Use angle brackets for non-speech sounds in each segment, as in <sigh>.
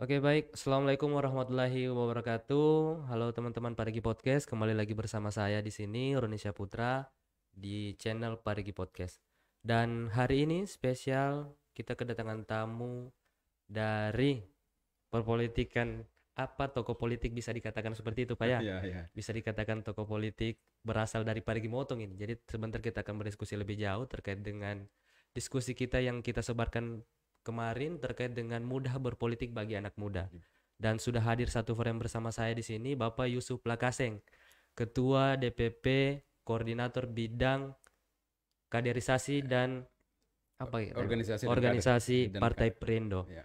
Oke baik, Assalamualaikum warahmatullahi wabarakatuh. Halo teman-teman Parigi Podcast, kembali lagi bersama saya di sini Ronisha Putra di channel Parigi Podcast. Dan hari ini spesial kita kedatangan tamu dari perpolitikan apa toko politik bisa dikatakan seperti itu Pak ya? <laughs> Iya, iya. Bisa dikatakan toko politik berasal dari Parigi Motong ini. Jadi sebentar kita akan berdiskusi lebih jauh terkait dengan diskusi kita yang kita sebarkan kemarin terkait dengan mudah berpolitik bagi anak muda. Hmm. Dan sudah hadir satu forum bersama saya di sini Bapak Yusuf Lakaseng, Ketua DPP Koordinator Bidang Kaderisasi ya. dan apa ya? Organisasi, organisasi dan Partai Perindo. Ya.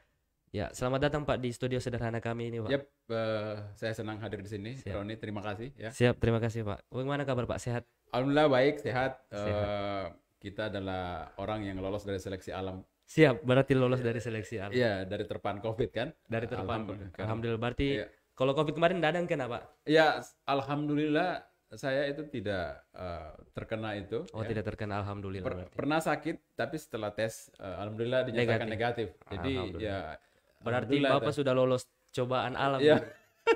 ya, selamat datang Pak di studio sederhana kami ini, Pak. Yep, uh, saya senang hadir di sini. Siap. Roni, terima kasih ya. Siap, terima kasih, Pak. Bagaimana kabar Pak? Sehat? Alhamdulillah baik, sehat. sehat. Uh, kita adalah orang yang lolos dari seleksi alam Siap, berarti lolos ya. dari seleksi alam. Iya, dari terpan COVID kan? Dari terpan. Alhamdulillah. Alhamdulillah. Berarti ya. kalau COVID kemarin dadang kena, Pak? Iya, alhamdulillah saya itu tidak uh, terkena itu. Oh, ya. tidak terkena alhamdulillah. Per berarti. Pernah sakit, tapi setelah tes uh, alhamdulillah dinyatakan negatif. negatif. Jadi ya berarti Bapak sudah lolos cobaan alam. Ya. <laughs>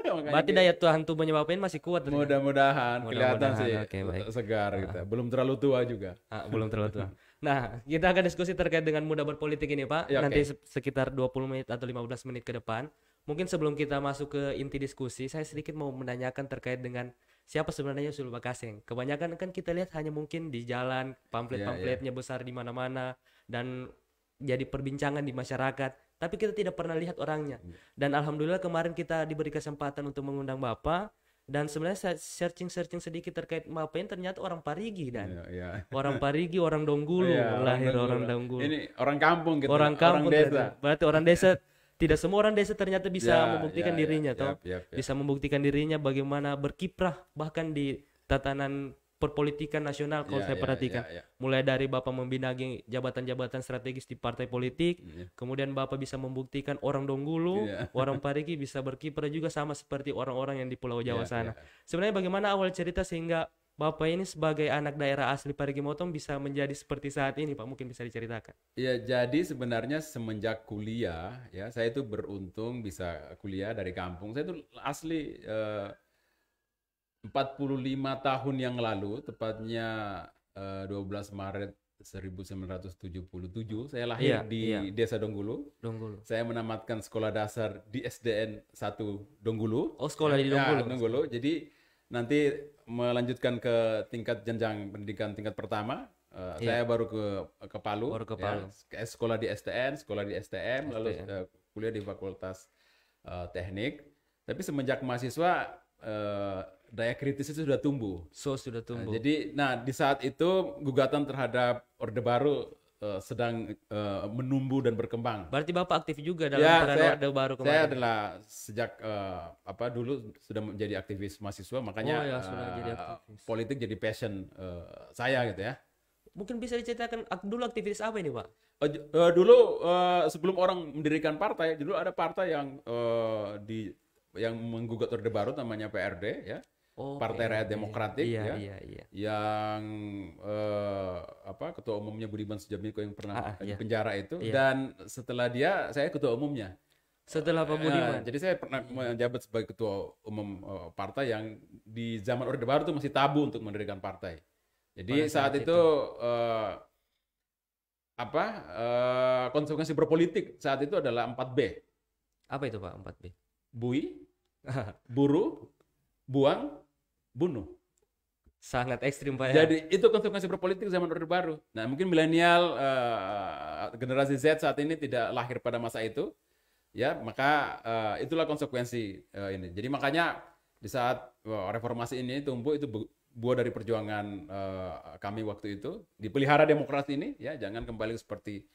Berarti daya Tuhan tuh Bapak masih kuat. Mudah-mudahan kelihatan mudahan, sih okay, baik. segar gitu. Ya. Belum terlalu tua juga. Ah, belum terlalu tua. <laughs> Nah, kita akan diskusi terkait dengan muda berpolitik ini, Pak. Ya, Nanti okay. sekitar 20 menit atau 15 menit ke depan. Mungkin sebelum kita masuk ke inti diskusi, saya sedikit mau menanyakan terkait dengan siapa sebenarnya Yusuf Bakaseng. Kebanyakan kan kita lihat hanya mungkin di jalan, pamflet-pamfletnya ya, ya. besar di mana-mana dan jadi perbincangan di masyarakat, tapi kita tidak pernah lihat orangnya. Hmm. Dan alhamdulillah kemarin kita diberi kesempatan untuk mengundang Bapak dan sebenarnya saya searching searching sedikit terkait Mbappe ternyata orang Parigi dan yeah, yeah. orang Parigi orang Donggulu yeah, lahir orang, Donggulu ini orang kampung gitu orang kampung orang desa berarti orang desa tidak semua orang desa ternyata bisa yeah, membuktikan yeah, ya. dirinya yeah, toh yeah, yeah, yeah. bisa membuktikan dirinya bagaimana berkiprah bahkan di tatanan perpolitikan nasional kalau yeah, saya yeah, perhatikan. Yeah, yeah. Mulai dari Bapak membina jabatan-jabatan strategis di partai politik, yeah. kemudian Bapak bisa membuktikan orang Donggulu, yeah. <laughs> orang Parigi bisa berkiper juga sama seperti orang-orang yang di Pulau Jawa yeah, iya. sana. Yeah. Sebenarnya bagaimana awal cerita sehingga Bapak ini sebagai anak daerah asli Parigi Motong bisa menjadi seperti saat ini, Pak? Mungkin bisa diceritakan. ya yeah, jadi sebenarnya semenjak kuliah ya, saya itu beruntung bisa kuliah dari kampung. Saya itu asli uh, 45 tahun yang lalu, tepatnya uh, eh, 12 Maret 1977, saya lahir yeah, di yeah. Desa Donggulu. Donggulu. Saya menamatkan sekolah dasar di SDN 1 Donggulu. Oh, sekolah di ya, Donggulu. Ya, Donggulu. Jadi nanti melanjutkan ke tingkat jenjang pendidikan tingkat pertama, uh, eh, yeah. saya baru ke ke Palu. Baru ke ya, Palu. Ya, sekolah di STN, sekolah di STM, STN. lalu uh, kuliah di Fakultas uh, Teknik. Tapi semenjak mahasiswa Eh, daya kritis itu sudah tumbuh. So sudah nah, tumbuh. Nah, jadi, nah di saat itu gugatan terhadap Orde Baru uh, sedang uh, menumbuh dan berkembang. Berarti bapak aktif juga dalam ya, saya, Orde Baru kemarin. Saya adalah sejak uh, apa dulu sudah menjadi aktivis mahasiswa, makanya oh, ya, uh, jadi aktivis. politik jadi passion uh, saya gitu ya. Mungkin bisa diceritakan dulu aktivis apa ini pak? uh, dulu uh, sebelum orang mendirikan partai, dulu ada partai yang uh, di yang menggugat Orde Baru namanya PRD ya. Oh, Partai Rakyat Demokratik iya, ya. Iya, iya. Yang uh, apa ketua umumnya Budiman Sujatmiko yang pernah ah, ah iya. penjara itu iya. dan setelah dia saya ketua umumnya. Setelah Pak eh, Budiman. Uh, jadi saya pernah iya. menjabat sebagai ketua umum uh, partai yang di zaman Orde Baru itu masih tabu untuk mendirikan partai. Jadi Pada saat, itu, itu Uh, apa uh, konsekuensi berpolitik saat itu adalah 4B. Apa itu Pak 4B? Bui, <laughs> buru, buang, bunuh. Sangat ekstrim Pak ya. Jadi itu konsekuensi berpolitik zaman Orde Baru. Nah mungkin milenial uh, generasi Z saat ini tidak lahir pada masa itu. Ya maka uh, itulah konsekuensi uh, ini. Jadi makanya di saat uh, reformasi ini tumbuh itu buah dari perjuangan uh, kami waktu itu. Dipelihara demokrasi ini ya jangan kembali seperti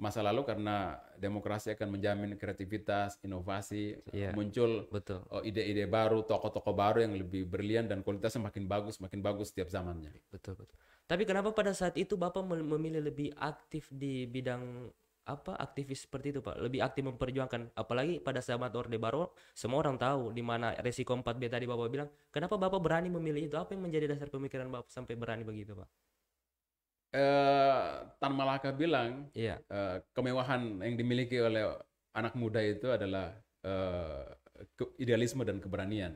masa lalu karena demokrasi akan menjamin kreativitas, inovasi, yeah. muncul oh, ide-ide baru, tokoh-tokoh baru yang lebih berlian dan kualitasnya makin bagus, makin bagus setiap zamannya. Betul betul. Tapi kenapa pada saat itu Bapak memilih lebih aktif di bidang apa aktivis seperti itu Pak, lebih aktif memperjuangkan apalagi pada zaman Orde Baru semua orang tahu di mana resiko 4B tadi Bapak bilang. Kenapa Bapak berani memilih itu? Apa yang menjadi dasar pemikiran Bapak sampai berani begitu Pak? Eh, Tan Malaka bilang yeah. Iya. uh, kemewahan yang dimiliki oleh anak muda itu adalah uh, idealisme dan keberanian.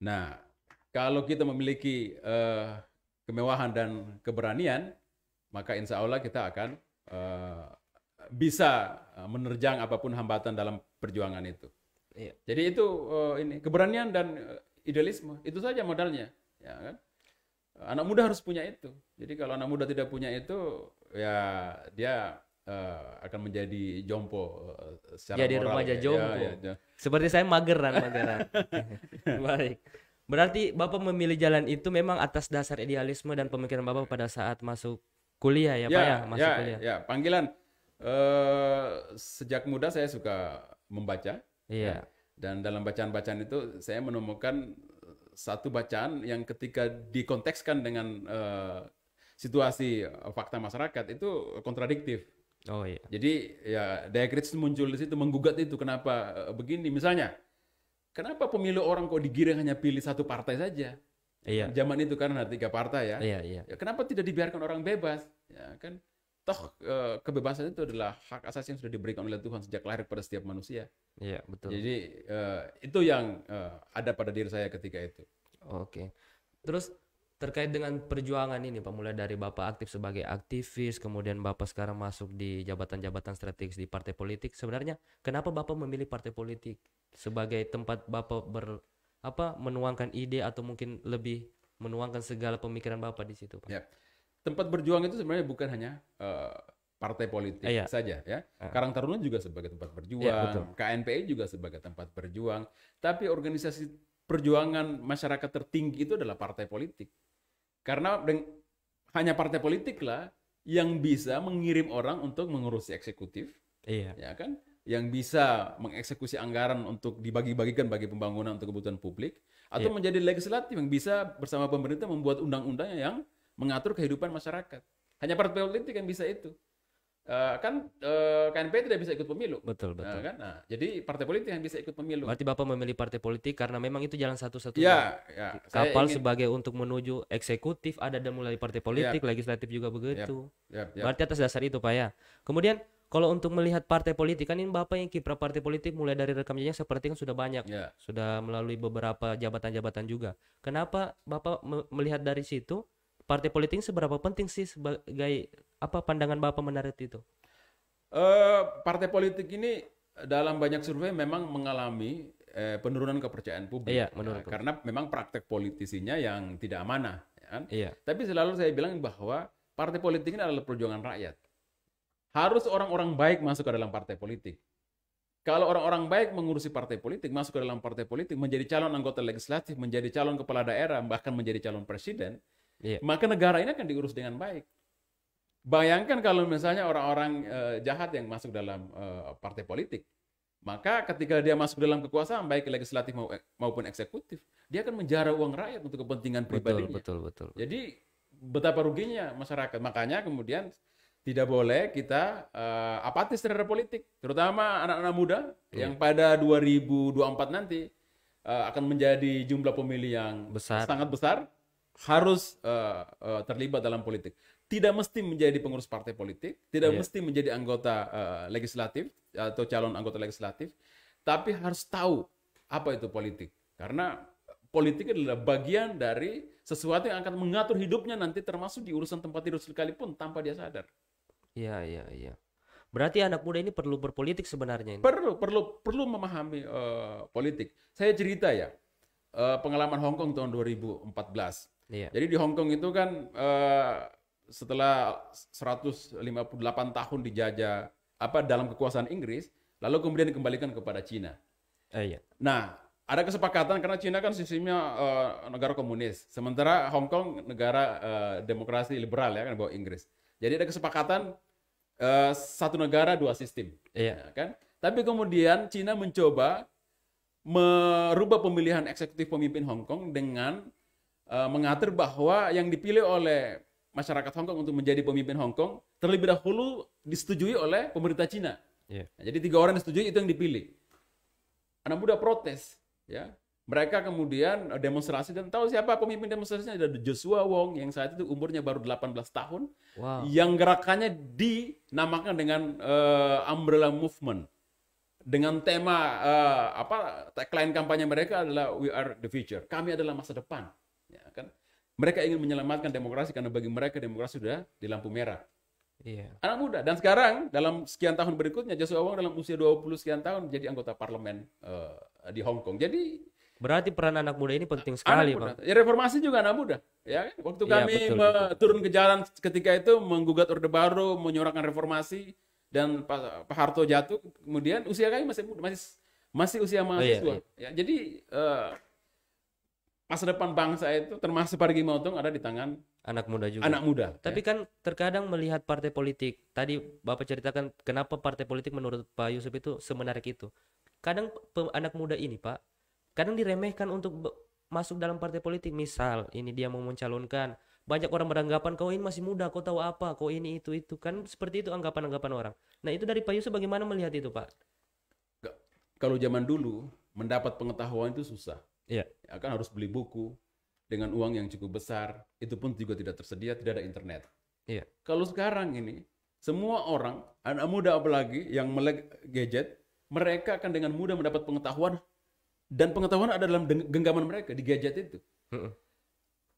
Nah, kalau kita memiliki uh, kemewahan dan keberanian, maka insya Allah kita akan uh, bisa menerjang apapun hambatan dalam perjuangan itu. Yeah. Jadi itu uh, ini keberanian dan idealisme itu saja modalnya, ya kan? anak muda harus punya itu. Jadi kalau anak muda tidak punya itu, ya dia uh, akan menjadi jompo uh, secara Jadi moral. remaja ya. ya jompo. Ya, ya, ya. Seperti saya mageran, mageran. <laughs> Baik. Berarti Bapak memilih jalan itu memang atas dasar idealisme dan pemikiran Bapak pada saat masuk kuliah ya, ya Pak ya, masuk ya, kuliah. Ya, panggilan uh, sejak muda saya suka membaca. Iya. Ya. Dan dalam bacaan-bacaan itu saya menemukan satu bacaan yang ketika dikontekskan dengan uh, situasi eh, fakta masyarakat itu kontradiktif. Oh iya. Jadi ya daya kritis muncul di situ menggugat itu kenapa eh, begini misalnya kenapa pemilu orang kok digiring hanya pilih satu partai saja? Iya. Zaman itu kan ada tiga partai ya. Iya iya. Ya, kenapa tidak dibiarkan orang bebas? Ya kan toh kebebasan itu adalah hak asasi yang sudah diberikan oleh Tuhan sejak lahir pada setiap manusia. Iya betul. Jadi uh, itu yang uh, ada pada diri saya ketika itu. Oke. Terus terkait dengan perjuangan ini Pak mulai dari Bapak aktif sebagai aktivis kemudian Bapak sekarang masuk di jabatan-jabatan strategis di partai politik sebenarnya kenapa Bapak memilih partai politik sebagai tempat Bapak ber apa menuangkan ide atau mungkin lebih menuangkan segala pemikiran Bapak di situ Pak? Ya. Tempat berjuang itu sebenarnya bukan hanya uh, partai politik iya. saja ya. Ah. Karang Taruna juga sebagai tempat berjuang, iya, KNPI juga sebagai tempat berjuang, tapi organisasi perjuangan masyarakat tertinggi itu adalah partai politik. Karena hanya partai politik lah yang bisa mengirim orang untuk mengurusi eksekutif. Iya. Ya kan? Yang bisa mengeksekusi anggaran untuk dibagi-bagikan bagi pembangunan untuk kebutuhan publik atau iya. menjadi legislatif yang bisa bersama pemerintah membuat undang-undang yang mengatur kehidupan masyarakat. Hanya partai politik yang bisa itu. Uh, kan uh, eh, KNP tidak bisa ikut pemilu. Betul, nah, betul. Nah, kan? Nah, jadi partai politik yang bisa ikut pemilu. Berarti Bapak memilih partai politik karena memang itu jalan satu-satunya. Ya, ya. Kapal ingin... sebagai untuk menuju eksekutif ada dan mulai partai politik, ya. legislatif juga begitu. Ya, ya, ya. Berarti atas dasar itu, Pak ya. Kemudian kalau untuk melihat partai politik kan ini Bapak yang kiprah partai politik mulai dari rekam jejak seperti kan sudah banyak. Ya. Sudah melalui beberapa jabatan-jabatan juga. Kenapa Bapak melihat dari situ partai politik seberapa penting sih sebagai apa pandangan Bapak menarik itu? Uh, partai politik ini dalam banyak survei memang mengalami eh, penurunan kepercayaan publik. Iya, ya, menurut karena memang praktek politisinya yang tidak amanah. Ya. Kan? Iya. Tapi selalu saya bilang bahwa partai politik ini adalah perjuangan rakyat. Harus orang-orang baik masuk ke dalam partai politik. Kalau orang-orang baik mengurusi partai politik, masuk ke dalam partai politik, menjadi calon anggota legislatif, menjadi calon kepala daerah, bahkan menjadi calon presiden, yeah. Maka negara ini akan diurus dengan baik. Bayangkan kalau misalnya orang-orang uh, jahat yang masuk dalam uh, partai politik, maka ketika dia masuk dalam kekuasaan baik legislatif maupun eksekutif, dia akan menjara uang rakyat untuk kepentingan pribadinya. betul, betul. betul. Jadi betapa ruginya masyarakat. Makanya kemudian tidak boleh kita uh, apatis terhadap politik, terutama anak-anak muda yeah. yang pada 2024 nanti uh, akan menjadi jumlah pemilih yang besar. sangat besar harus uh, uh, terlibat dalam politik. Tidak mesti menjadi pengurus partai politik, tidak yeah. mesti menjadi anggota uh, legislatif atau calon anggota legislatif, tapi harus tahu apa itu politik. Karena politik adalah bagian dari sesuatu yang akan mengatur hidupnya nanti termasuk di urusan tempat tidur sekalipun tanpa dia sadar. Iya, iya, iya. Berarti anak muda ini perlu berpolitik sebenarnya ini. Perlu, perlu, perlu memahami uh, politik. Saya cerita ya, uh, pengalaman Hong Kong tahun 2014. Yeah. Jadi di Hong Kong itu kan uh, setelah 158 tahun dijajah apa dalam kekuasaan Inggris, lalu kemudian dikembalikan kepada Cina. Uh, iya. Nah, ada kesepakatan karena Cina kan sistemnya uh, negara komunis, sementara Hong Kong negara uh, demokrasi liberal ya kan bawa Inggris. Jadi ada kesepakatan uh, satu negara dua sistem, iya. ya kan? Tapi kemudian Cina mencoba merubah pemilihan eksekutif pemimpin Hong Kong dengan Eh, mengatur bahwa yang dipilih oleh masyarakat Hongkong untuk menjadi pemimpin Hongkong terlebih dahulu disetujui oleh pemerintah Cina. Yeah. Nah, jadi tiga orang yang disetujui itu yang dipilih. Anak muda protes, ya. Mereka kemudian eh, demonstrasi dan tahu siapa pemimpin demonstrasinya ada Joshua Wong yang saat itu umurnya baru 18 tahun, wow. yang gerakannya dinamakan dengan uh, umbrella movement dengan tema uh, apa tagline kampanye mereka adalah we are the future, kami adalah masa depan. Ya, kan? Mereka ingin menyelamatkan demokrasi karena bagi mereka demokrasi sudah di lampu merah. Iya. Anak muda. Dan sekarang dalam sekian tahun berikutnya Joshua Wong dalam usia 20 sekian tahun jadi anggota parlemen uh, di Hong Kong. Jadi berarti peran anak muda ini penting sekali, Pak. Ya reformasi juga anak muda, ya kan? Waktu iya, kami ya, betul, betul. turun ke jalan ketika itu menggugat Orde Baru, menyuarakan reformasi dan Pak, Pak Harto jatuh, kemudian usia kami masih muda, masih masih usia mahasiswa. Oh, iya, iya. Ya, jadi eh, masa depan bangsa itu termasuk pergi Motong ada di tangan anak muda juga. Anak muda. Tapi ya. kan terkadang melihat partai politik. Tadi Bapak ceritakan kenapa partai politik menurut Pak Yusuf itu semenarik itu. Kadang anak muda ini, Pak, kadang diremehkan untuk masuk dalam partai politik. Misal ini dia mau mencalonkan banyak orang beranggapan kau ini masih muda, kau tahu apa, kau ini itu itu kan seperti itu anggapan-anggapan orang. Nah itu dari Pak Yusuf bagaimana melihat itu Pak? Kalau zaman dulu mendapat pengetahuan itu susah Iya. Yeah. Akan harus beli buku dengan uang yang cukup besar. Itu pun juga tidak tersedia, tidak ada internet. Iya. Yeah. Kalau sekarang ini semua orang anak muda apalagi yang melek gadget, mereka akan dengan mudah mendapat pengetahuan dan pengetahuan ada dalam genggaman mereka di gadget itu. Mm -hmm.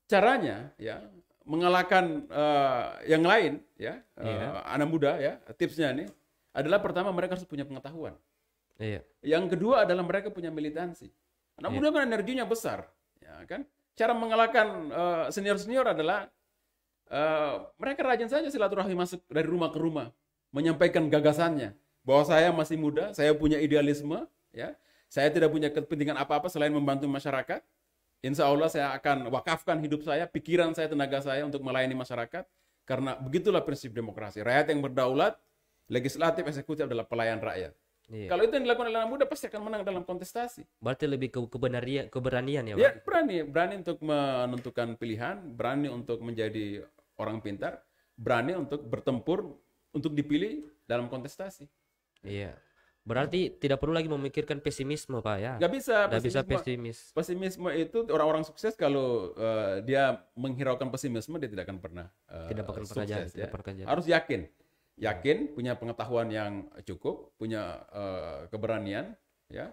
Caranya ya mengalahkan uh, yang lain ya yeah. uh, iya. anak muda ya tipsnya nih adalah pertama mereka harus punya pengetahuan. Iya. Yang kedua adalah mereka punya militansi. Anak yeah. muda kan energinya besar, ya kan? Cara mengalahkan senior eh, senior-senior adalah uh, mereka rajin saja silaturahmi masuk dari rumah ke rumah, menyampaikan gagasannya bahwa saya masih muda, saya punya idealisme, ya. Saya tidak punya kepentingan apa-apa selain membantu masyarakat. Insya Allah saya akan wakafkan hidup saya, pikiran saya, tenaga saya untuk melayani masyarakat. Karena begitulah prinsip demokrasi. Rakyat yang berdaulat, legislatif, eksekutif adalah pelayan rakyat. Yeah. Kalau itu yang dilakukan oleh anak muda pasti akan menang dalam kontestasi. Berarti lebih ke keberanian, keberanian ya. Iya, berani, berani untuk menentukan pilihan, berani untuk menjadi orang pintar, berani untuk bertempur untuk dipilih dalam kontestasi. Iya. Berarti tidak perlu lagi memikirkan pesimisme pak ya? Gak bisa. Gak bisa pesimis. Pesimisme itu orang-orang sukses kalau uh, dia menghiraukan pesimisme dia tidak akan pernah. Uh, tidak akan pernah Jalan, Ya. Tidak pernah jalan. Harus yakin Ya. yakin, punya pengetahuan yang cukup, punya uh, keberanian, ya.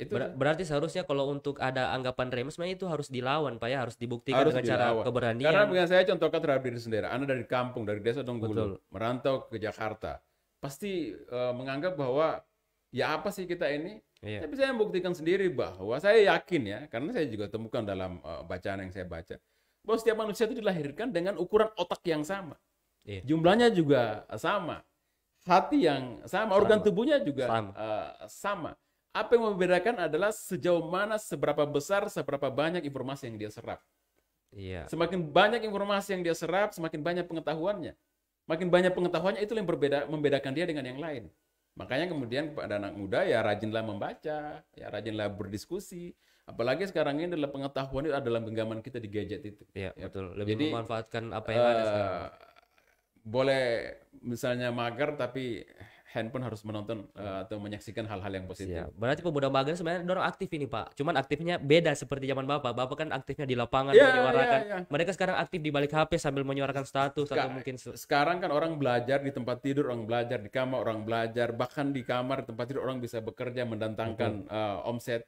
Itu Ber berarti seharusnya kalau untuk ada anggapan remes memang itu harus dilawan, Pak ya, harus dibuktikan harus dengan dilawan. cara keberanian. Karena bukan saya contohkan terhadap diri sendiri. Anda dari kampung, dari desa Donggulu, merantau ke Jakarta. Pasti uh, menganggap bahwa ya apa sih kita ini? Iya. Tapi saya membuktikan sendiri bahwa saya yakin ya, karena saya juga temukan dalam uh, bacaan yang saya baca, bahwa setiap manusia itu dilahirkan dengan ukuran otak yang sama. Yeah. Jumlahnya juga sama. Hati yang sama, organ tubuhnya juga sama. Uh, sama. Apa yang membedakan adalah sejauh mana, seberapa besar, seberapa banyak informasi yang dia serap. Yeah. Semakin banyak informasi yang dia serap, semakin banyak pengetahuannya. Makin banyak pengetahuannya itu yang berbeda, membedakan dia dengan yang lain. Makanya kemudian pada anak muda ya rajinlah membaca, ya rajinlah berdiskusi. Apalagi sekarang ini adalah pengetahuan itu adalah genggaman kita di gadget itu. Iya, ya. betul. Lebih Jadi, memanfaatkan apa yang uh, ada eh, sekarang boleh misalnya mager tapi handphone harus menonton uh, atau menyaksikan hal-hal yang positif. Siap. berarti pemuda mager sebenarnya dorong aktif ini Pak. Cuman aktifnya beda seperti zaman Bapak. Bapak kan aktifnya di lapangan yeah, menyuarakan. Yeah, yeah. Mereka sekarang aktif di balik HP sambil menyuarakan status Sek- atau mungkin Sekarang kan orang belajar di tempat tidur, orang belajar di kamar, orang belajar bahkan di kamar tempat tidur orang bisa bekerja mendatangkan mm -hmm. uh, omset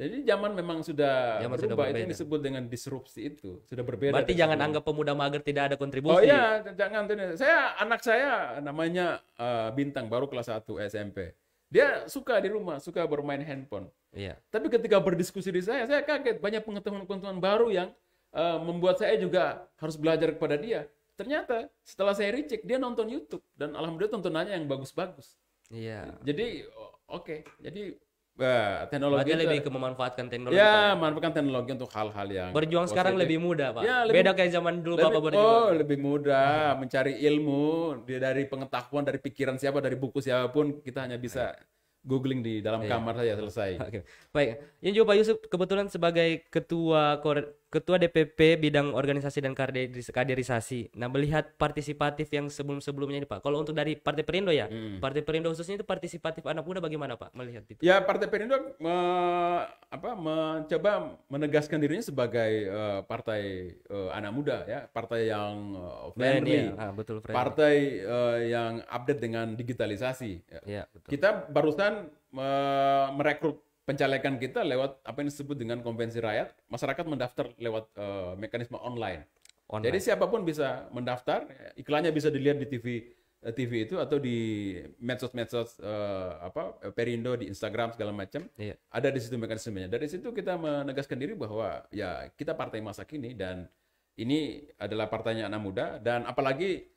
jadi zaman memang sudah zaman berubah, sudah itu yang disebut dengan disrupsi itu sudah berbeda. Berarti jangan sebelum. anggap pemuda mager tidak ada kontribusi. Oh iya, jangan. Saya anak saya namanya uh, Bintang baru kelas 1 SMP. Dia suka di rumah, suka bermain handphone. Iya. Tapi ketika berdiskusi di saya, saya kaget banyak pengetahuan-pengetahuan baru yang uh, membuat saya juga harus belajar kepada dia. Ternyata setelah saya ricik dia nonton YouTube dan alhamdulillah tontonannya yang bagus-bagus. Iya. Jadi oke, okay. jadi Bah, teknologi lebih ke memanfaatkan teknologi. Ya, ya, memanfaatkan teknologi untuk hal-hal yang berjuang positif. sekarang lebih mudah, Pak. Ya, lebih, Beda kayak zaman dulu lebih, Bapak berjuang. Oh, lebih mudah hmm. mencari ilmu dari pengetahuan, dari pikiran siapa, dari buku siapapun kita hanya bisa googling di dalam iya. kamar saja selesai. Oke. Baik. Yang juga Pak Yusuf kebetulan sebagai ketua Ketua DPP Bidang Organisasi dan Kaderisasi. Nah, melihat partisipatif yang sebelum-sebelumnya ini Pak. Kalau untuk dari Partai Perindo ya, hmm. Partai Perindo khususnya itu partisipatif anak muda bagaimana Pak melihat itu? Ya, Partai Perindo me, apa mencoba menegaskan dirinya sebagai uh, partai uh, anak muda ya, partai yang uh, friendly, ah, betul, friendly. partai uh, yang update dengan digitalisasi. Ya, ya betul. Kita barusan uh, merekrut pencalekan kita lewat apa yang disebut dengan konvensi rakyat, masyarakat mendaftar lewat uh, mekanisme online. online. Jadi siapapun bisa mendaftar, iklannya bisa dilihat di TV eh, TV itu atau di medsos-medsos uh, apa Perindo di Instagram segala macam. Iya. Ada di situ mekanismenya. Dari situ kita menegaskan diri bahwa ya kita partai masa kini dan ini adalah partainya anak muda dan apalagi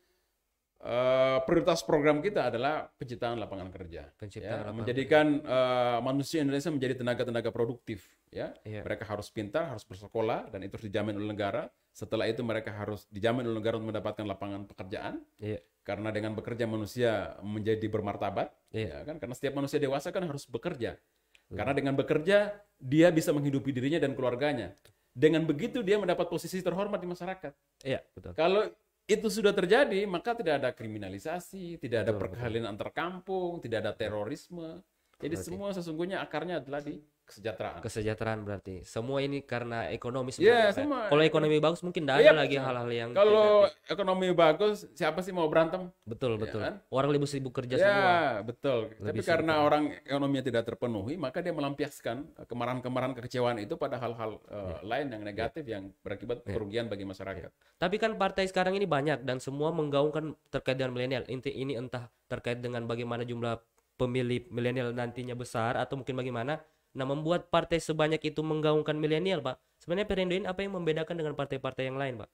Uh, prioritas program kita adalah penciptaan lapangan kerja, penciptaan ya, lapangan. menjadikan uh, manusia Indonesia menjadi tenaga-tenaga produktif. Ya, iya. mereka harus pintar, harus bersekolah, dan itu harus dijamin oleh negara. Setelah itu mereka harus dijamin oleh negara untuk mendapatkan lapangan pekerjaan, Iya. karena dengan bekerja manusia menjadi bermartabat, iya. ya kan? Karena setiap manusia dewasa kan harus bekerja. Karena dengan bekerja dia bisa menghidupi dirinya dan keluarganya. Dengan begitu dia mendapat posisi terhormat di masyarakat. Iya, betul. Kalau itu sudah terjadi, maka tidak ada kriminalisasi, tidak ada perkelahian antar kampung, tidak ada terorisme. Jadi okay. semua sesungguhnya akarnya adalah di kesejahteraan kesejahteraan berarti semua ini karena ekonomi iya, sebenarnya yeah, semua. kalau ekonomi bagus mungkin tidak ada yeah, lagi hal-hal yang kalau ekonomi bagus siapa sih mau berantem betul iya betul yeah, kan? orang lebih sibuk kerja yeah, semua betul lebih tapi sibuk. karena orang ekonominya tidak terpenuhi maka dia melampiaskan eh, kemarahan-kemarahan kekecewaan itu pada hal-hal uh, eh, yeah. lain yang negatif yeah. yang berakibat yeah. kerugian bagi iya. masyarakat yeah. tapi kan partai sekarang ini banyak dan semua menggaungkan terkait dengan milenial inti ini entah terkait dengan bagaimana jumlah pemilih milenial nantinya besar atau mungkin bagaimana Nah, membuat partai sebanyak itu menggaungkan milenial, Pak. Sebenarnya Perindo ini apa yang membedakan dengan partai-partai yang lain, Pak?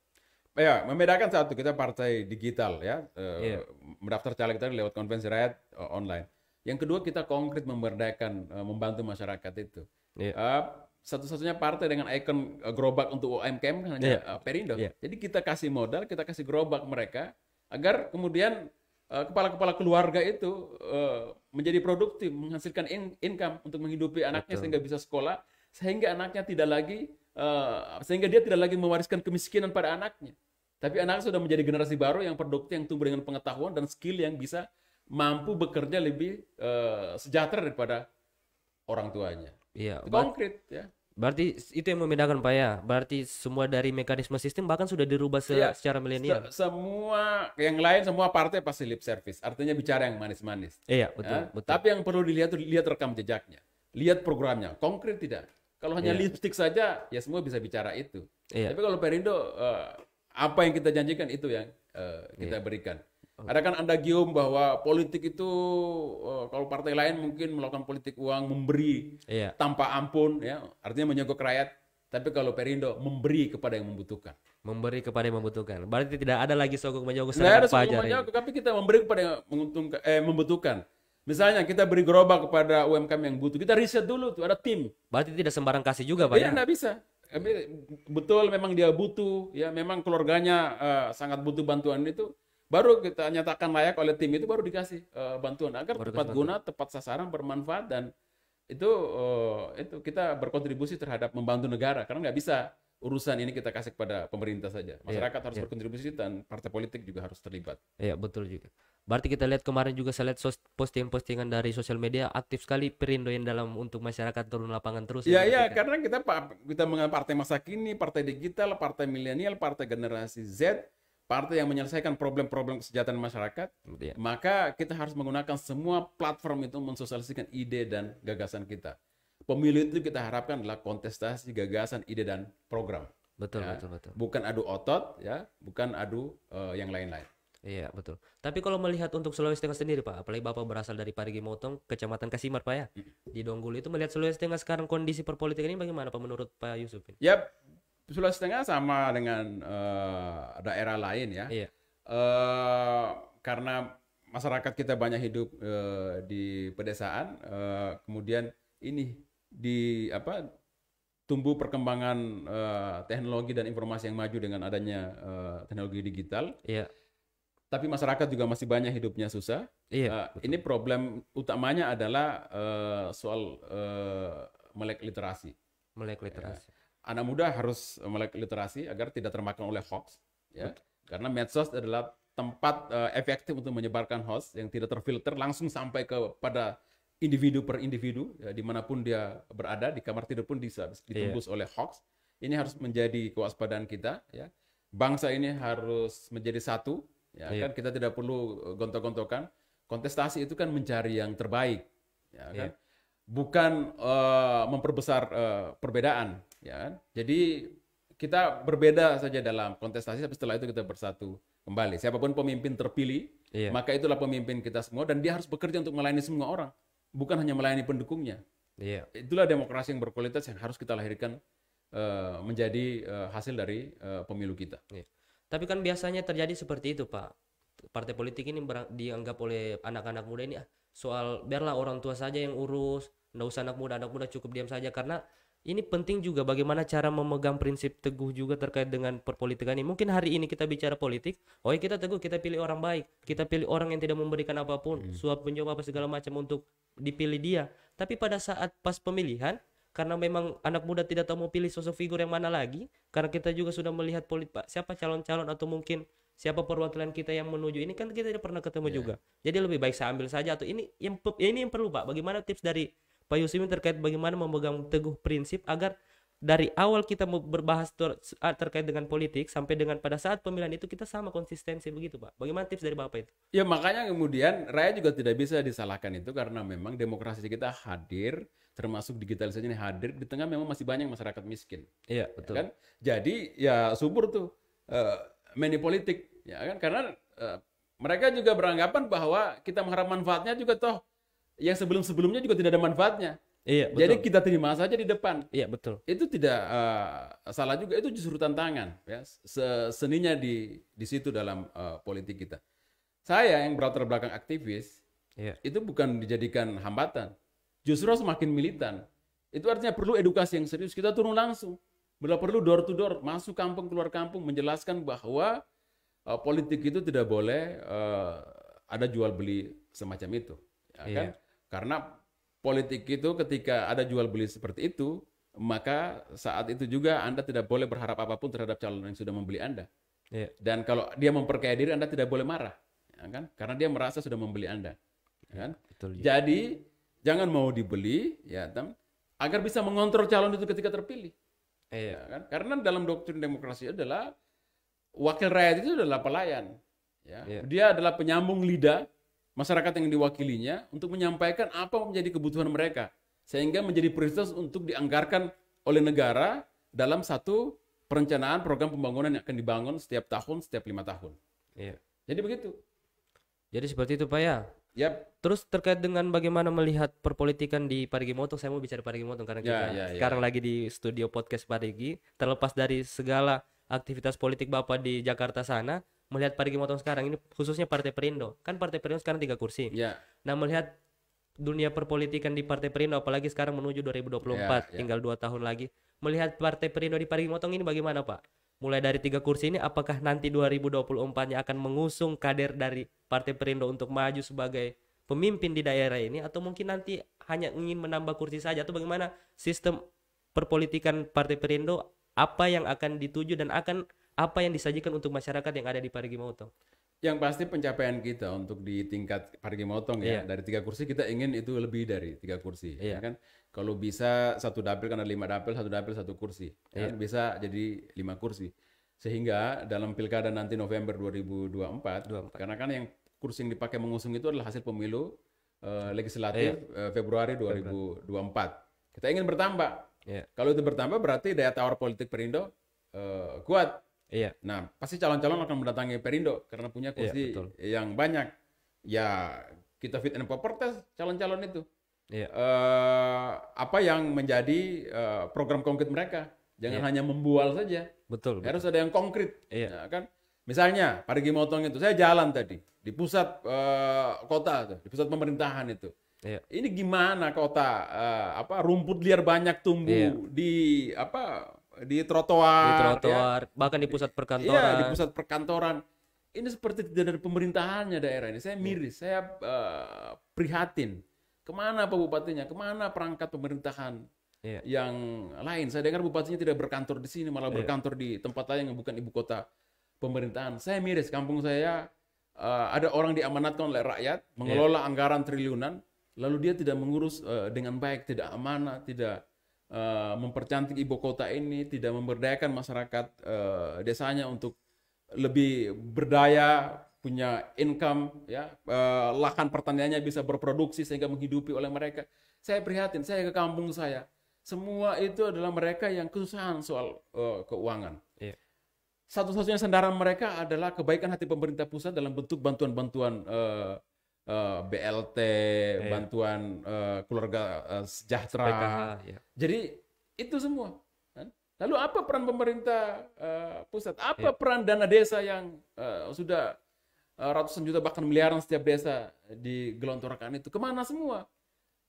Ya, membedakan satu kita partai digital ya, yeah. Iya. mendaftar caleg tadi lewat konvensi rakyat eh, online. Yang kedua kita konkret memberdayakan, eh, membantu masyarakat itu. Yeah. Iya. Uh, satu-satunya partai dengan ikon eh, gerobak untuk UMKM kan hanya yeah. Iya. Perindo. Yeah. Jadi kita kasih modal, kita kasih gerobak mereka agar kemudian Eh, kepala-kepala keluarga itu uh, menjadi produktif, menghasilkan in income untuk menghidupi anaknya Betul. sehingga bisa sekolah, sehingga anaknya tidak lagi uh, sehingga dia tidak lagi mewariskan kemiskinan pada anaknya. Tapi anak sudah menjadi generasi baru yang produktif, yang tumbuh dengan pengetahuan dan skill yang bisa mampu bekerja lebih uh, sejahtera daripada orang tuanya. Iya, konkret ya. Berarti itu yang membedakan Pak ya. Berarti semua dari mekanisme sistem bahkan sudah dirubah se ya, secara milenial. Se semua yang lain semua partai pasti lip service. Artinya bicara yang manis-manis. Iya, betul, ya? betul. Tapi yang perlu dilihat lihat rekam jejaknya. Lihat programnya, konkret tidak. Kalau hanya ya. lipstick saja ya semua bisa bicara itu. Iya. Tapi kalau Perindo uh, apa yang kita janjikan itu yang uh, kita ya. berikan. Ada kan Anda gium bahwa politik itu eh, kalau partai lain mungkin melakukan politik uang memberi iya. tanpa ampun ya, artinya menyogok rakyat. Tapi kalau Perindo memberi kepada yang membutuhkan. Memberi kepada yang membutuhkan. Berarti tidak ada lagi sogok menyogok Tidak ada tapi kita memberi kepada yang menguntungkan, eh, membutuhkan. Misalnya kita beri gerobak kepada UMKM yang butuh, kita riset dulu tuh ada tim. Berarti tidak sembarang kasih juga, Pak. Iya, ya? nggak bisa. Betul, memang dia butuh, ya memang keluarganya uh, sangat butuh bantuan itu baru kita nyatakan layak oleh tim itu baru dikasih uh, bantuan agar baru tepat bantuan. guna, tepat sasaran, bermanfaat dan itu uh, itu kita berkontribusi terhadap membantu negara karena nggak bisa urusan ini kita kasih kepada pemerintah saja. Iya, masyarakat yeah, harus yeah. berkontribusi dan partai politik juga harus terlibat. Iya, betul juga. Berarti kita lihat kemarin juga saya lihat postingan-postingan dari sosial media aktif sekali Perindo yang dalam untuk masyarakat turun lapangan terus. Ya, iya, iya, karena kita kita mengenal partai masa kini, partai digital, partai milenial, partai generasi Z partai yang menyelesaikan problem-problem kesejahteraan masyarakat, ya. maka kita harus menggunakan semua platform itu mensosialisasikan ide dan gagasan kita. Pemilu itu kita harapkan adalah kontestasi gagasan, ide dan program. Betul, ya. betul, betul. Bukan adu otot, ya, bukan adu uh, yang lain-lain. Iya betul. Tapi kalau melihat untuk Sulawesi Tengah sendiri Pak, apalagi Bapak berasal dari Parigi Motong, Kecamatan Kasimar Pak ya, di Donggulu itu melihat Sulawesi Tengah sekarang kondisi perpolitikan ini bagaimana Pak menurut Pak Yusuf? Ya, Sulawesi Tengah sama dengan uh, daerah lain ya. Iya. Uh, karena masyarakat kita banyak hidup uh, di pedesaan, uh, kemudian ini di apa tumbuh perkembangan uh, teknologi dan informasi yang maju dengan adanya uh, teknologi digital. Iya. Tapi masyarakat juga masih banyak hidupnya susah. Iya. Uh, ini problem utamanya adalah uh, soal uh, melek literasi. Melek literasi. Ya anak muda harus melek literasi agar tidak termakan oleh hoax ya. Betul. Karena medsos adalah tempat uh, efektif untuk menyebarkan hoax yang tidak terfilter langsung sampai kepada individu per individu ya, dimanapun dia berada di kamar tidur pun bisa ditembus yeah. oleh hoax ini harus menjadi kewaspadaan kita ya bangsa ini harus menjadi satu ya yeah. kan kita tidak perlu eh, gontok-gontokan kontestasi itu kan mencari yang terbaik ya kan yeah. bukan uh, memperbesar uh, perbedaan ya kan? jadi kita berbeda saja dalam kontestasi tapi setelah itu kita bersatu kembali siapapun pemimpin terpilih iya. maka itulah pemimpin kita semua dan dia harus bekerja untuk melayani semua orang bukan hanya melayani pendukungnya iya. itulah demokrasi yang berkualitas yang harus kita lahirkan uh, menjadi uh, hasil dari uh, pemilu kita iya. tapi kan biasanya terjadi seperti itu pak partai politik ini dianggap oleh anak-anak muda ini ah, soal biarlah orang tua saja yang urus nggak usah anak muda anak muda cukup diam saja karena ini penting juga bagaimana cara memegang prinsip teguh juga terkait dengan perpolitikan ini. Mungkin hari ini kita bicara politik, oh kita teguh, kita pilih orang baik, kita pilih orang yang tidak memberikan apapun, hmm. suap penjawab apa segala macam untuk dipilih dia. Tapi pada saat pas pemilihan, karena memang anak muda tidak tahu mau pilih sosok figur yang mana lagi, karena kita juga sudah melihat politik Pak siapa calon-calon atau mungkin siapa perwakilan kita yang menuju ini kan kita tidak pernah ketemu yeah. juga. Jadi lebih baik saya ambil saja atau ini yang ini yang perlu Pak. Bagaimana tips dari Pak Yusimin terkait bagaimana memegang teguh prinsip agar dari awal kita berbahas ter ah, terkait dengan politik sampai dengan pada saat pemilihan itu kita sama konsistensi begitu Pak. Bagaimana tips dari Bapak itu? Ya makanya kemudian rakyat juga tidak bisa disalahkan itu karena memang demokrasi kita hadir termasuk digitalisasi ini hadir di tengah memang masih banyak masyarakat miskin. Iya, ya betul. Ya kan? Jadi ya subur tuh uh, eh, many politik ya kan karena uh, mereka juga beranggapan bahwa kita mengharap manfaatnya juga toh yang sebelum-sebelumnya juga tidak ada manfaatnya. Iya, betul. Jadi kita terima saja di depan. Iya, betul. Itu tidak uh, salah juga, itu justru tantangan ya. Seninya di di situ dalam uh, politik kita. Saya yang berlatar belakang aktivis, iya. itu bukan dijadikan hambatan. Justru semakin militan. Itu artinya perlu edukasi yang serius. Kita turun langsung. Bila perlu door to door, masuk kampung keluar kampung menjelaskan bahwa uh, politik itu tidak boleh uh, ada jual beli semacam itu. Ya, iya. kan? Karena politik itu ketika ada jual beli seperti itu, maka saat itu juga Anda tidak boleh berharap apapun terhadap calon yang sudah membeli Anda. Yeah. Dan kalau dia memperkaya diri, Anda tidak boleh marah, ya kan? Karena dia merasa sudah membeli Anda, ya kan? Betul, ya. Jadi jangan mau dibeli, ya, tam, agar bisa mengontrol calon itu ketika terpilih. Yeah. Ya kan? Karena dalam doktrin demokrasi adalah wakil rakyat itu adalah pelayan. Ya. Yeah. Dia adalah penyambung lidah masyarakat yang diwakilinya untuk menyampaikan apa menjadi kebutuhan mereka sehingga menjadi prioritas untuk dianggarkan oleh negara dalam satu perencanaan program pembangunan yang akan dibangun setiap tahun setiap lima tahun. Iya. Jadi begitu. Jadi seperti itu Pak ya. Yep. Terus terkait dengan bagaimana melihat perpolitikan di Parigi Motong, saya mau bicara Parigi Motong karena yeah, kita yeah, sekarang ya. sekarang lagi di studio podcast Parigi. Terlepas dari segala aktivitas politik Bapak di Jakarta sana, melihat parigi motong sekarang ini khususnya Partai Perindo kan Partai Perindo sekarang tiga kursi yeah. nah melihat dunia perpolitikan di Partai Perindo apalagi sekarang menuju 2024 yeah, yeah. tinggal dua tahun lagi melihat Partai Perindo di parigi motong ini bagaimana Pak mulai dari tiga kursi ini apakah nanti 2024-nya akan mengusung kader dari Partai Perindo untuk maju sebagai pemimpin di daerah ini atau mungkin nanti hanya ingin menambah kursi saja atau bagaimana sistem perpolitikan Partai Perindo apa yang akan dituju dan akan apa yang disajikan untuk masyarakat yang ada di Parigi Motong? Yang pasti pencapaian kita untuk di tingkat Parigi Motong ya, iya. dari tiga kursi kita ingin itu lebih dari tiga kursi, yeah. Iya. kan? Kalau bisa satu dapil karena lima dapil, satu dapil satu kursi, yeah. Iya. kan? bisa jadi lima kursi. Sehingga dalam pilkada nanti November 2024, 24. karena kan yang kursi yang dipakai mengusung itu adalah hasil pemilu uh, legislatif yeah. uh, Februari 2024. Kita ingin bertambah. Yeah. Kalau itu bertambah berarti daya tawar politik Perindo uh, kuat Iya. Nah, pasti calon-calon akan mendatangi Perindo karena punya iya, kursi iya, yang banyak. Ya, kita fit and proper test calon-calon itu. Iya. Uh, apa yang menjadi uh, program konkret mereka? Jangan iya. hanya membual saja. Betul. Harus betul. ada yang konkret. Iya. Ya, kan? Misalnya, Parigi Motong itu, saya jalan tadi di pusat uh, kota, tuh, di pusat pemerintahan itu. Iya. Ini gimana kota uh, apa rumput liar banyak tumbuh iya. di apa di trotoar, di ya. trotoar, ya. bahkan di pusat perkantoran. Iya, di pusat perkantoran. Ini seperti tidak ada pemerintahannya daerah ini. Saya iya. miris, saya uh, prihatin. Kemana Pak Bupatinya? Kemana perangkat pemerintahan yeah. yang lain? Saya dengar Bupatinya tidak berkantor di sini, malah yeah. berkantor di tempat lain yang bukan ibu kota pemerintahan. Saya miris, kampung saya uh, ada orang diamanatkan oleh rakyat iya. mengelola yeah. anggaran triliunan, lalu dia tidak mengurus uh, dengan baik, tidak amanah, tidak uh, mempercantik ibu kota ini, tidak memberdayakan masyarakat uh, desanya untuk lebih berdaya, punya income, ya uh, lahan pertaniannya bisa berproduksi sehingga menghidupi oleh mereka. Saya prihatin, saya ke kampung saya, semua itu adalah mereka yang kesusahan soal uh, keuangan. Yeah. Satu-satunya sandaran mereka adalah kebaikan hati pemerintah pusat dalam bentuk bantuan-bantuan uh, Eh, BLT, iya. bantuan uh, keluarga uh, sejahtera. PKH, ya. Jadi itu semua. Kan? Lalu apa peran pemerintah uh, pusat? Apa iya. peran dana desa yang uh, sudah ratusan juta bahkan miliaran setiap desa digelontorkan itu kemana semua?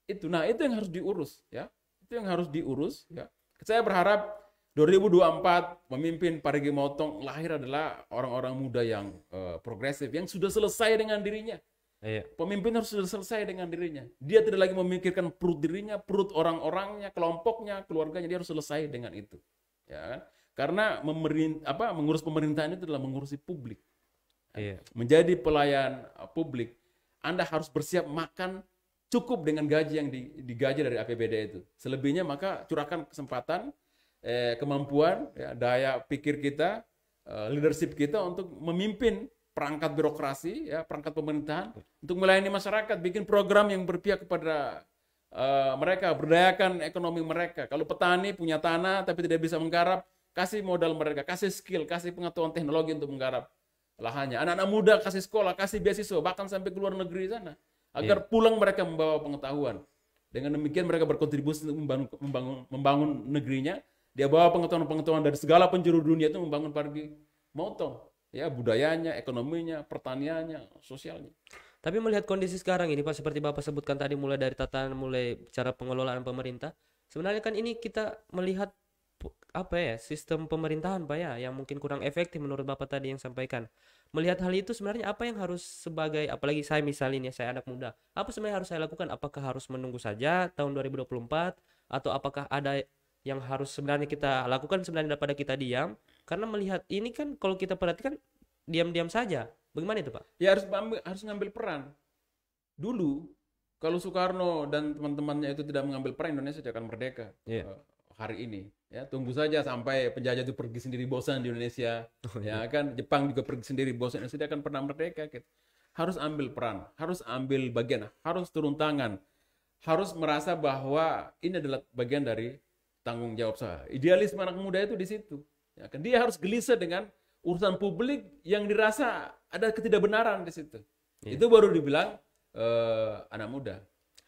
Itu, nah itu yang harus diurus, ya. Itu yang harus diurus, ya. Saya berharap 2024 memimpin Parigi Motong lahir adalah orang-orang muda yang uh, progresif yang sudah selesai dengan dirinya Iya. Pemimpin harus selesai dengan dirinya. Dia tidak lagi memikirkan perut dirinya, perut orang-orangnya, kelompoknya, keluarganya. Dia harus selesai dengan itu. Ya Karena memerin, apa, mengurus pemerintahan itu adalah mengurusi publik. Ya. Iya. Menjadi pelayan uh, publik, Anda harus bersiap makan cukup dengan gaji yang digaji dari APBD itu. Selebihnya maka curahkan kesempatan, eh, kemampuan, ya, daya pikir kita, eh, leadership kita untuk memimpin perangkat birokrasi, ya, perangkat pemerintahan untuk melayani masyarakat, bikin program yang berpihak kepada uh, mereka, berdayakan ekonomi mereka. Kalau petani punya tanah tapi tidak bisa menggarap, kasih modal mereka, kasih skill, kasih pengetahuan teknologi untuk menggarap lahannya. Anak-anak muda kasih sekolah, kasih beasiswa, bahkan sampai ke luar negeri sana agar yeah. pulang mereka membawa pengetahuan. Dengan demikian mereka berkontribusi untuk membangun, membangun, membangun negerinya. Dia bawa pengetahuan-pengetahuan dari segala penjuru dunia itu membangun pergi Motong ya budayanya, ekonominya, pertaniannya, sosialnya. Tapi melihat kondisi sekarang ini Pak seperti Bapak sebutkan tadi mulai dari tatanan mulai cara pengelolaan pemerintah, sebenarnya kan ini kita melihat apa ya sistem pemerintahan Pak ya yang mungkin kurang efektif menurut Bapak tadi yang sampaikan. Melihat hal itu sebenarnya apa yang harus sebagai apalagi saya misalnya ini saya anak muda, apa sebenarnya harus saya lakukan? Apakah harus menunggu saja tahun 2024 atau apakah ada yang harus sebenarnya kita lakukan sebenarnya daripada kita diam karena melihat ini kan kalau kita perhatikan diam-diam saja. Bagaimana itu Pak? Ya harus harus ngambil peran. Dulu kalau Soekarno dan teman-temannya itu tidak mengambil peran Indonesia tidak akan merdeka yeah. Iya. uh, hari ini ya tunggu saja sampai penjajah itu pergi sendiri bosan di Indonesia oh, iya. ya kan Jepang juga pergi sendiri bosan Indonesia tidak akan pernah merdeka gitu. harus ambil peran harus ambil bagian harus turun tangan harus merasa bahwa ini adalah bagian dari tanggung jawab saya idealisme anak muda itu di situ Ya kan? Dia harus gelisah dengan urusan publik yang dirasa ada ketidakbenaran di situ. Yeah. Itu baru dibilang uh, anak muda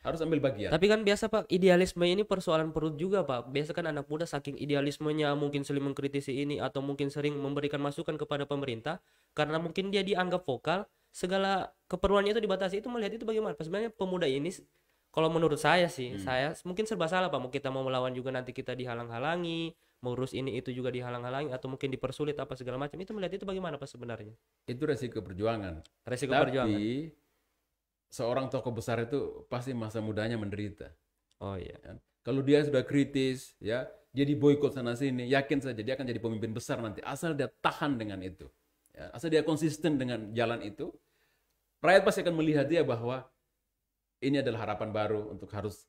harus ambil bagian. Tapi kan biasa Pak, idealisme ini persoalan perut juga Pak. Biasa kan anak muda saking idealismenya mungkin sering mengkritisi ini atau mungkin sering memberikan masukan kepada pemerintah karena mungkin dia dianggap vokal, segala keperluannya itu dibatasi. Itu melihat itu bagaimana? Pak, sebenarnya pemuda ini kalau menurut saya sih, hmm. saya mungkin serba salah Pak. Mau kita mau melawan juga nanti kita dihalang-halangi, mengurus ini itu juga dihalang-halangi atau mungkin dipersulit apa segala macam itu melihat itu bagaimana pak sebenarnya itu resiko perjuangan resiko tapi perjuangan. seorang tokoh besar itu pasti masa mudanya menderita oh iya ya. kalau dia sudah kritis ya jadi boykot sana sini yakin saja dia akan jadi pemimpin besar nanti asal dia tahan dengan itu ya, asal dia konsisten dengan jalan itu rakyat pasti akan melihat dia bahwa ini adalah harapan baru untuk harus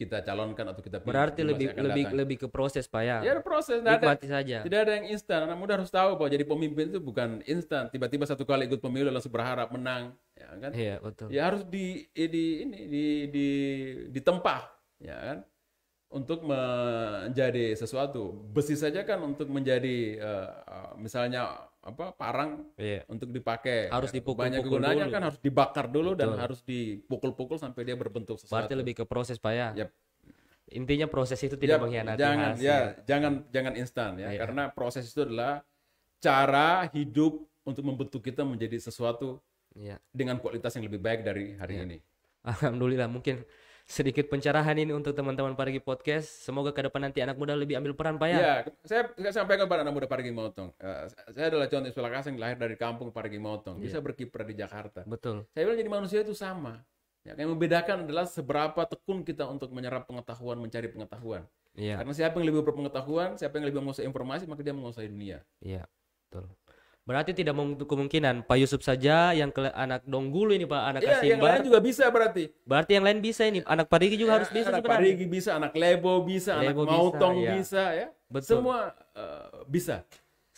kita calonkan atau kita pilih. Berarti lebih lebih datang. lebih ke proses pak ya. Ya proses, tidak ada, saja. Tidak ada yang instan. Anak muda harus tahu bahwa jadi pemimpin itu bukan instan. Tiba-tiba satu kali ikut pemilu langsung berharap menang, ya kan? Iya betul. Ya harus di, eh, di ini di di ditempa, ya kan? Untuk menjadi sesuatu. Besi saja kan untuk menjadi uh, misalnya apa parang iya. untuk dipakai harus dipukul banyak gunanya kan dulu. kan harus dibakar dulu Betul. dan harus dipukul-pukul sampai dia berbentuk sesuatu. Berarti lebih ke proses pak ya. Yep. Intinya proses itu tidak yep. mengkhianati jangan, hasil. Ya, ya, jangan jangan instan ya iya. karena proses itu adalah cara hidup untuk membentuk kita menjadi sesuatu iya. dengan kualitas yang lebih baik dari hari iya. ini. Alhamdulillah mungkin sedikit pencerahan ini untuk teman-teman Parigi Podcast. Semoga ke depan nanti anak muda lebih ambil peran, Pak ya. ya saya, saya sampaikan pada anak muda Parigi Motong. Uh, saya adalah contoh sekolah yang lahir dari kampung Parigi Motong, iya. bisa yeah. berkiprah di Jakarta. Betul. Saya bilang jadi manusia itu sama. Ya, yang membedakan adalah seberapa tekun kita untuk menyerap pengetahuan, mencari pengetahuan. Yeah. Karena siapa yang lebih berpengetahuan, siapa yang lebih menguasai informasi, maka dia menguasai dunia. Iya, yeah. betul. Berarti tidak menutup kemungkinan Pak Yusuf saja yang ke anak Donggulu ini Pak anak Kasimbar. Iya, yang lain juga bisa berarti. Berarti yang lain bisa ini. Anak Parigi juga ya, harus bisa anak sebenarnya. Parigi bisa, anak Lebo bisa, Lebo anak Mautong bisa ya. bisa ya. Betul. Semua uh, bisa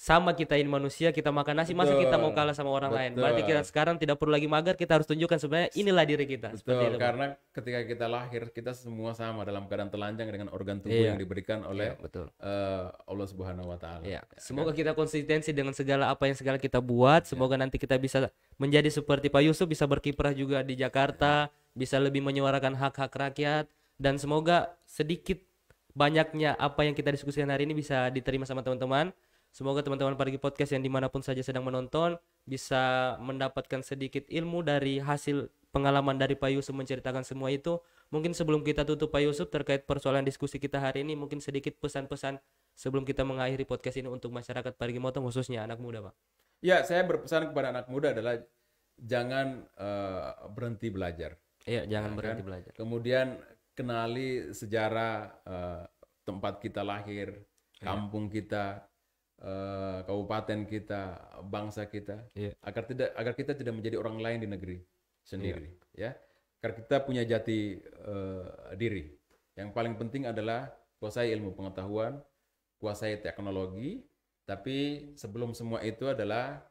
sama kita ini manusia kita makan nasi masih kita mau kalah sama orang Betul. lain berarti kita sekarang tidak perlu lagi magar kita harus tunjukkan sebenarnya inilah diri kita Betul. itu karena ketika kita lahir kita semua sama dalam keadaan telanjang dengan organ tubuh iya. yang diberikan oleh iya, betul. Uh, Allah Subhanahu wa taala. Iya. Ya, semoga kan? kita konsistensi dengan segala apa yang segala kita buat, semoga iya. nanti kita bisa menjadi seperti Pak Yusuf bisa berkiprah juga di Jakarta, iya. bisa lebih menyuarakan hak-hak rakyat dan semoga sedikit banyaknya apa yang kita diskusikan hari ini bisa diterima sama teman-teman Semoga teman-teman pergi Podcast yang dimanapun saja sedang menonton bisa mendapatkan sedikit ilmu dari hasil pengalaman dari Pak Yusuf menceritakan semua itu. Mungkin sebelum kita tutup Pak Yusuf terkait persoalan diskusi kita hari ini, mungkin sedikit pesan-pesan sebelum kita mengakhiri podcast ini untuk masyarakat Parigi Motong khususnya anak muda Pak. Ya, saya berpesan kepada anak muda adalah jangan uh, berhenti belajar. Iya, jangan ya kan? berhenti belajar. Kemudian kenali sejarah uh, tempat kita lahir, iya. kampung kita, uh, kabupaten kita, bangsa kita, yeah. agar tidak agar kita tidak menjadi orang lain di negeri sendiri, yeah. ya. Agar kita punya jati uh, diri. Yang paling penting adalah kuasai ilmu pengetahuan, kuasai teknologi, tapi sebelum semua itu adalah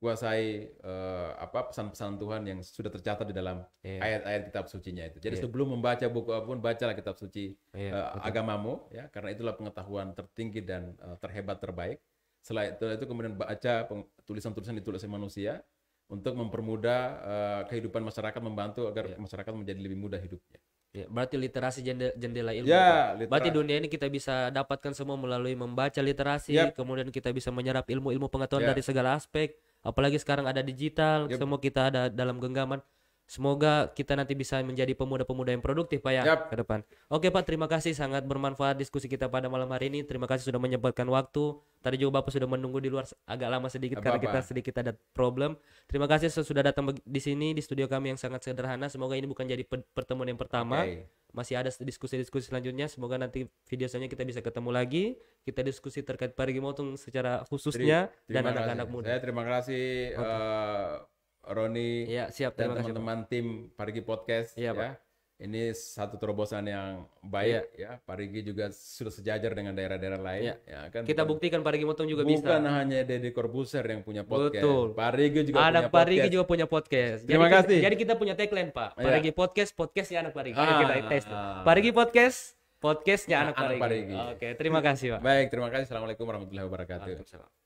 kuasai uh, apa pesan-pesan Tuhan yang sudah tercatat di dalam ayat ayat-ayat kitab sucinya itu. Jadi yeah. sebelum membaca buku apapun bacalah kitab suci yeah, iya, uh, agamamu ya karena itulah pengetahuan tertinggi dan uh, terhebat terbaik setelah itu, itu kemudian baca tulisan-tulisan ditulis oleh manusia untuk mempermudah uh, kehidupan masyarakat, membantu agar ya. masyarakat menjadi lebih mudah hidupnya. Ya, berarti literasi jendela, jendela ilmu. Ya, literasi. Berarti dunia ini kita bisa dapatkan semua melalui membaca literasi, yep. kemudian kita bisa menyerap ilmu-ilmu pengetahuan yep. Ya. dari segala aspek. Apalagi sekarang ada digital, yep. semua kita ada dalam genggaman. Semoga kita nanti bisa menjadi pemuda-pemuda yang produktif Pak ya yep. ke depan. Oke Pak, terima kasih sangat bermanfaat diskusi kita pada malam hari ini. Terima kasih sudah menyebabkan waktu. Tadi juga Bapak sudah menunggu di luar agak lama sedikit Apa -apa. karena kita sedikit ada problem. Terima kasih sudah datang di sini di studio kami yang sangat sederhana. Semoga ini bukan jadi pertemuan yang pertama. Okay. Masih ada diskusi-diskusi selanjutnya. Semoga nanti video selanjutnya kita bisa ketemu lagi. Kita diskusi terkait pergi motong secara khususnya terima, terima dan anak-anak muda. Saya terima kasih okay. uh, eh, Roni, ya, siap. dan teman-teman tim Parigi Podcast. Ya, ya. Ini satu terobosan yang baik ya. ya. Parigi juga sudah sejajar dengan daerah-daerah lain. Ya. Ya, kan kita buktikan Parigi Motong juga bukan bisa. Bukan hanya Deddy Corbuzier yang punya podcast. Betul. Parigi juga Anak punya Parigi podcast. juga punya podcast. Terima jadi, kasih. jadi kita punya tagline Pak. Iya. Parigi ya. Podcast, podcastnya Anak Parigi. Ah, Ayo kita ah. tes. Ah. Parigi Podcast, podcastnya Anak, Anak Parigi. Parigi. Oke, terima kasih Pak. Baik, terima kasih. Assalamualaikum warahmatullahi wabarakatuh.